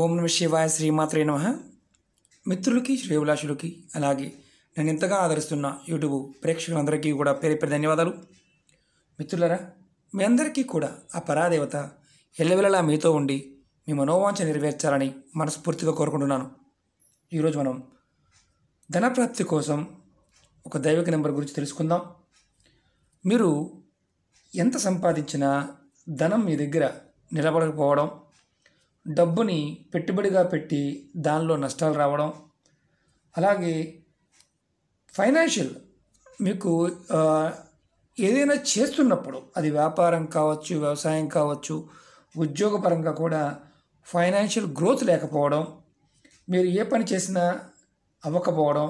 ఓం నమ శివాయ శ్రీమాత్రే నమ మిత్రులకి శ్రేవులాషులకి అలాగే నేను ఎంతగా ఆదరిస్తున్న యూట్యూబ్ ప్రేక్షకులందరికీ కూడా పేరు పేరు ధన్యవాదాలు మిత్రులరా మీ అందరికీ కూడా ఆ పరాదేవత ఎల్లవెల్లలా మీతో ఉండి మీ మనోవాంచ నెరవేర్చాలని మనస్ఫూర్తిగా కోరుకుంటున్నాను ఈరోజు మనం ధనప్రాప్తి కోసం ఒక దైవిక నెంబర్ గురించి తెలుసుకుందాం మీరు ఎంత సంపాదించినా ధనం మీ దగ్గర నిలబడకపోవడం డబ్బుని పెట్టుబడిగా పెట్టి దానిలో నష్టాలు రావడం అలాగే ఫైనాన్షియల్ మీకు ఏదైనా చేస్తున్నప్పుడు అది వ్యాపారం కావచ్చు వ్యవసాయం కావచ్చు ఉద్యోగపరంగా కూడా ఫైనాన్షియల్ గ్రోత్ లేకపోవడం మీరు ఏ పని చేసినా అవ్వకపోవడం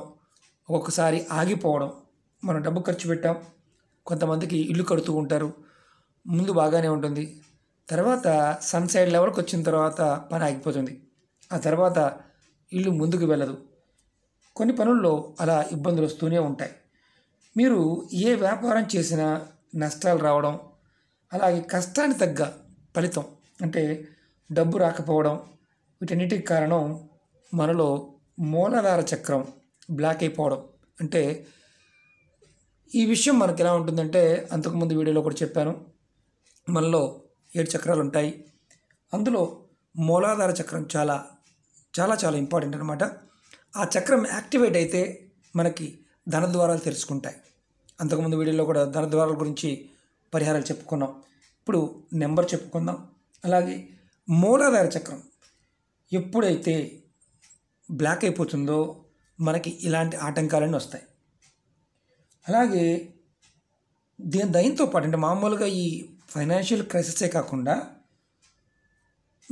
ఒక్కసారి ఆగిపోవడం మనం డబ్బు ఖర్చు పెట్టాం కొంతమందికి ఇల్లు కడుతూ ఉంటారు ముందు బాగానే ఉంటుంది తర్వాత సన్సైడ్ లెవెల్కి వచ్చిన తర్వాత పని ఆగిపోతుంది ఆ తర్వాత ఇల్లు ముందుకు వెళ్ళదు కొన్ని పనుల్లో అలా ఇబ్బందులు వస్తూనే ఉంటాయి మీరు ఏ వ్యాపారం చేసినా నష్టాలు రావడం అలాగే కష్టానికి తగ్గ ఫలితం అంటే డబ్బు రాకపోవడం వీటన్నిటికి కారణం మనలో మూలాధార చక్రం బ్లాక్ అయిపోవడం అంటే ఈ విషయం మనకు ఎలా ఉంటుందంటే అంతకుముందు వీడియోలో కూడా చెప్పాను మనలో ఏడు చక్రాలు ఉంటాయి అందులో మూలాధార చక్రం చాలా చాలా చాలా ఇంపార్టెంట్ అనమాట ఆ చక్రం యాక్టివేట్ అయితే మనకి ధన ద్వారాలు తెలుసుకుంటాయి అంతకుముందు వీడియోలో కూడా ధన ద్వారాల గురించి పరిహారాలు చెప్పుకున్నాం ఇప్పుడు నెంబర్ చెప్పుకుందాం అలాగే మూలాధార చక్రం ఎప్పుడైతే బ్లాక్ అయిపోతుందో మనకి ఇలాంటి ఆటంకాలన్నీ వస్తాయి అలాగే దీని దయంతో పాటు అంటే మామూలుగా ఈ ఫైనాన్షియల్ క్రైసిసే కాకుండా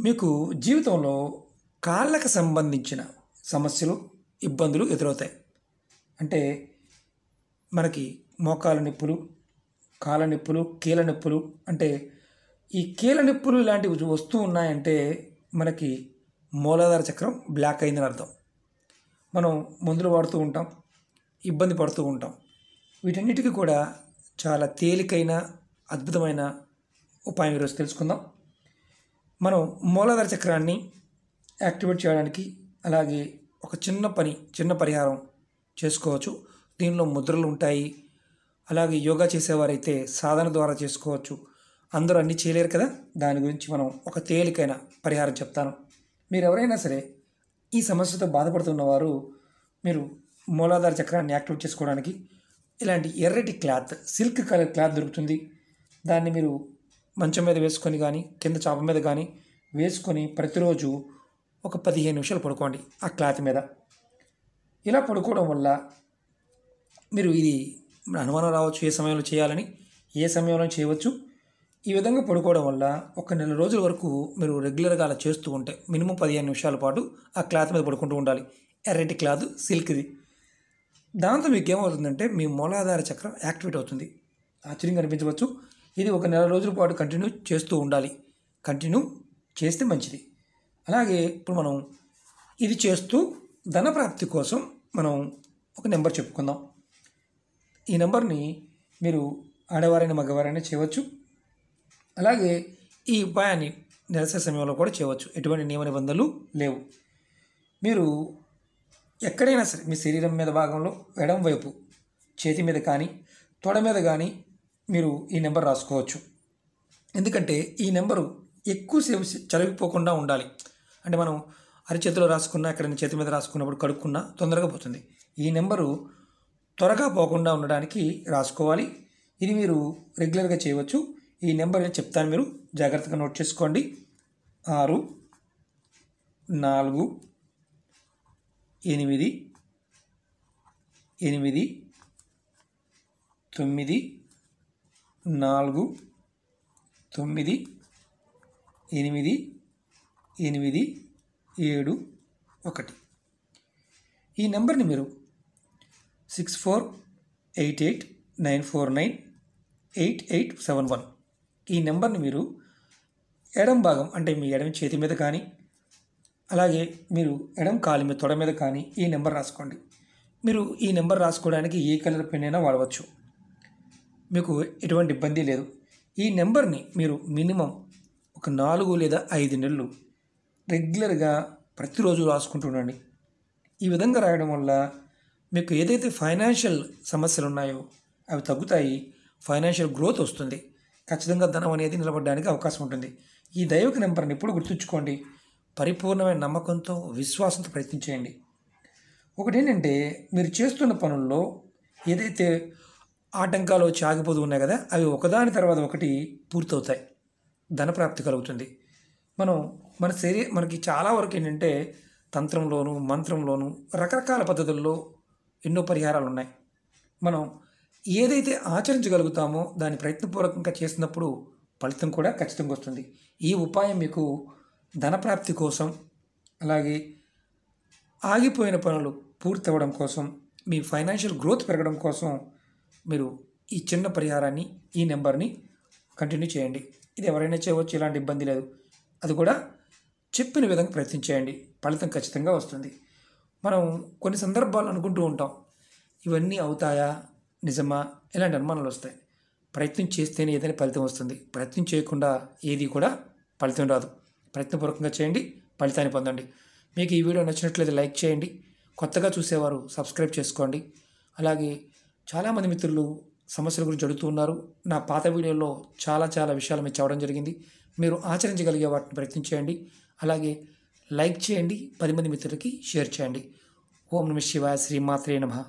మీకు జీవితంలో కాళ్ళకు సంబంధించిన సమస్యలు ఇబ్బందులు ఎదురవుతాయి అంటే మనకి మోకాల నొప్పులు కాళ్ళ నొప్పులు కీళ్ళ నొప్పులు అంటే ఈ కీళ్ళ నొప్పులు ఇలాంటివి వస్తూ ఉన్నాయంటే మనకి మూలాధార చక్రం బ్లాక్ అయిందని అర్థం మనం మందులు వాడుతూ ఉంటాం ఇబ్బంది పడుతూ ఉంటాం వీటన్నిటికీ కూడా చాలా తేలికైన అద్భుతమైన ఉపాయం ఈరోజు తెలుసుకుందాం మనం మూలాధార చక్రాన్ని యాక్టివేట్ చేయడానికి అలాగే ఒక చిన్న పని చిన్న పరిహారం చేసుకోవచ్చు దీనిలో ముద్రలు ఉంటాయి అలాగే యోగా చేసేవారైతే సాధన ద్వారా చేసుకోవచ్చు అందరూ అన్నీ చేయలేరు కదా దాని గురించి మనం ఒక తేలికైన పరిహారం చెప్తాను మీరు ఎవరైనా సరే ఈ సమస్యతో బాధపడుతున్నవారు మీరు మూలాధార చక్రాన్ని యాక్టివేట్ చేసుకోవడానికి ఇలాంటి ఎర్రటి క్లాత్ సిల్క్ కలర్ క్లాత్ దొరుకుతుంది దాన్ని మీరు మంచం మీద వేసుకొని కానీ కింద చాప మీద కానీ వేసుకొని ప్రతిరోజు ఒక పదిహేను నిమిషాలు పడుకోండి ఆ క్లాత్ మీద ఇలా పడుకోవడం వల్ల మీరు ఇది అనుమానం రావచ్చు ఏ సమయంలో చేయాలని ఏ సమయంలో చేయవచ్చు ఈ విధంగా పడుకోవడం వల్ల ఒక నెల రోజుల వరకు మీరు రెగ్యులర్గా అలా చేస్తూ ఉంటే మినిమం పదిహేను నిమిషాల పాటు ఆ క్లాత్ మీద పడుకుంటూ ఉండాలి ఎర్రటి క్లాత్ సిల్క్ది దాంతో మీకు ఏమవుతుందంటే మీ మూలాధార చక్రం యాక్టివేట్ అవుతుంది ఆశ్చర్యంగా కనిపించవచ్చు ఇది ఒక నెల రోజుల పాటు కంటిన్యూ చేస్తూ ఉండాలి కంటిన్యూ చేస్తే మంచిది అలాగే ఇప్పుడు మనం ఇది చేస్తూ ధన ప్రాప్తి కోసం మనం ఒక నెంబర్ చెప్పుకుందాం ఈ నెంబర్ని మీరు ఆడవారైనా మగవారైనా చేయవచ్చు అలాగే ఈ ఉపాయాన్ని నిరసన సమయంలో కూడా చేయవచ్చు ఎటువంటి నియమ నిబంధనలు లేవు మీరు ఎక్కడైనా సరే మీ శరీరం మీద భాగంలో ఎడం వైపు చేతి మీద కానీ తొడ మీద కానీ మీరు ఈ నెంబర్ రాసుకోవచ్చు ఎందుకంటే ఈ నెంబరు ఎక్కువసేపు చదివిపోకుండా ఉండాలి అంటే మనం అరిచేతిలో రాసుకున్నా ఎక్కడైనా చేతి మీద రాసుకున్నప్పుడు కడుక్కున్నా తొందరగా పోతుంది ఈ నెంబరు త్వరగా పోకుండా ఉండడానికి రాసుకోవాలి ఇది మీరు రెగ్యులర్గా చేయవచ్చు ఈ నెంబర్ నేను చెప్తాను మీరు జాగ్రత్తగా నోట్ చేసుకోండి ఆరు నాలుగు ఎనిమిది ఎనిమిది తొమ్మిది నాలుగు తొమ్మిది ఎనిమిది ఎనిమిది ఏడు ఒకటి ఈ నెంబర్ని మీరు six four eight eight nine four nine eight eight seven one ఈ నెంబర్ని మీరు ఎడం భాగం అంటే మీ ఎడం చేతి మీద కానీ అలాగే మీరు ఎడం కాలి మీద తొడ మీద కానీ ఈ నెంబర్ రాసుకోండి మీరు ఈ నెంబర్ రాసుకోవడానికి ఏ కలర్ పెన్ అయినా వాడవచ్చు మీకు ఎటువంటి ఇబ్బంది లేదు ఈ నెంబర్ని మీరు మినిమం ఒక నాలుగు లేదా ఐదు నెలలు రెగ్యులర్గా ప్రతిరోజు రాసుకుంటుండండి ఈ విధంగా రాయడం వల్ల మీకు ఏదైతే ఫైనాన్షియల్ సమస్యలు ఉన్నాయో అవి తగ్గుతాయి ఫైనాన్షియల్ గ్రోత్ వస్తుంది ఖచ్చితంగా ధనం అనేది నిలబడడానికి అవకాశం ఉంటుంది ఈ దైవిక నెంబర్ని ఎప్పుడు గుర్తుంచుకోండి పరిపూర్ణమైన నమ్మకంతో విశ్వాసంతో ప్రయత్నించేయండి ఒకటేంటంటే మీరు చేస్తున్న పనుల్లో ఏదైతే ఆటంకాలు వచ్చి ఆగిపోతూ ఉన్నాయి కదా అవి ఒకదాని తర్వాత ఒకటి పూర్తవుతాయి ధనప్రాప్తి కలుగుతుంది మనం మన శరీర మనకి చాలా వరకు ఏంటంటే తంత్రంలోను మంత్రంలోను రకరకాల పద్ధతుల్లో ఎన్నో పరిహారాలు ఉన్నాయి మనం ఏదైతే ఆచరించగలుగుతామో దాన్ని ప్రయత్నపూర్వకంగా చేసినప్పుడు ఫలితం కూడా ఖచ్చితంగా వస్తుంది ఈ ఉపాయం మీకు ధనప్రాప్తి కోసం అలాగే ఆగిపోయిన పనులు పూర్తవ్వడం కోసం మీ ఫైనాన్షియల్ గ్రోత్ పెరగడం కోసం మీరు ఈ చిన్న పరిహారాన్ని ఈ నెంబర్ని కంటిన్యూ చేయండి ఇది ఎవరైనా చేయవచ్చు ఇలాంటి ఇబ్బంది లేదు అది కూడా చెప్పిన విధంగా ప్రయత్నం చేయండి ఫలితం ఖచ్చితంగా వస్తుంది మనం కొన్ని సందర్భాలు అనుకుంటూ ఉంటాం ఇవన్నీ అవుతాయా నిజమా ఇలాంటి అనుమానాలు వస్తాయి ప్రయత్నం చేస్తేనే ఏదైనా ఫలితం వస్తుంది ప్రయత్నం చేయకుండా ఏది కూడా ఫలితం రాదు ప్రయత్నపూర్వకంగా చేయండి ఫలితాన్ని పొందండి మీకు ఈ వీడియో నచ్చినట్లయితే లైక్ చేయండి కొత్తగా చూసేవారు సబ్స్క్రైబ్ చేసుకోండి అలాగే చాలామంది మిత్రులు సమస్యల గురించి అడుగుతున్నారు నా పాత వీడియోలో చాలా చాలా విషయాలు మీకు చెప్పడం జరిగింది మీరు ఆచరించగలిగే వాటిని ప్రయత్నించేయండి అలాగే లైక్ చేయండి పది మంది మిత్రులకి షేర్ చేయండి ఓం నమ శివాయ శ్రీమాత్రే నమ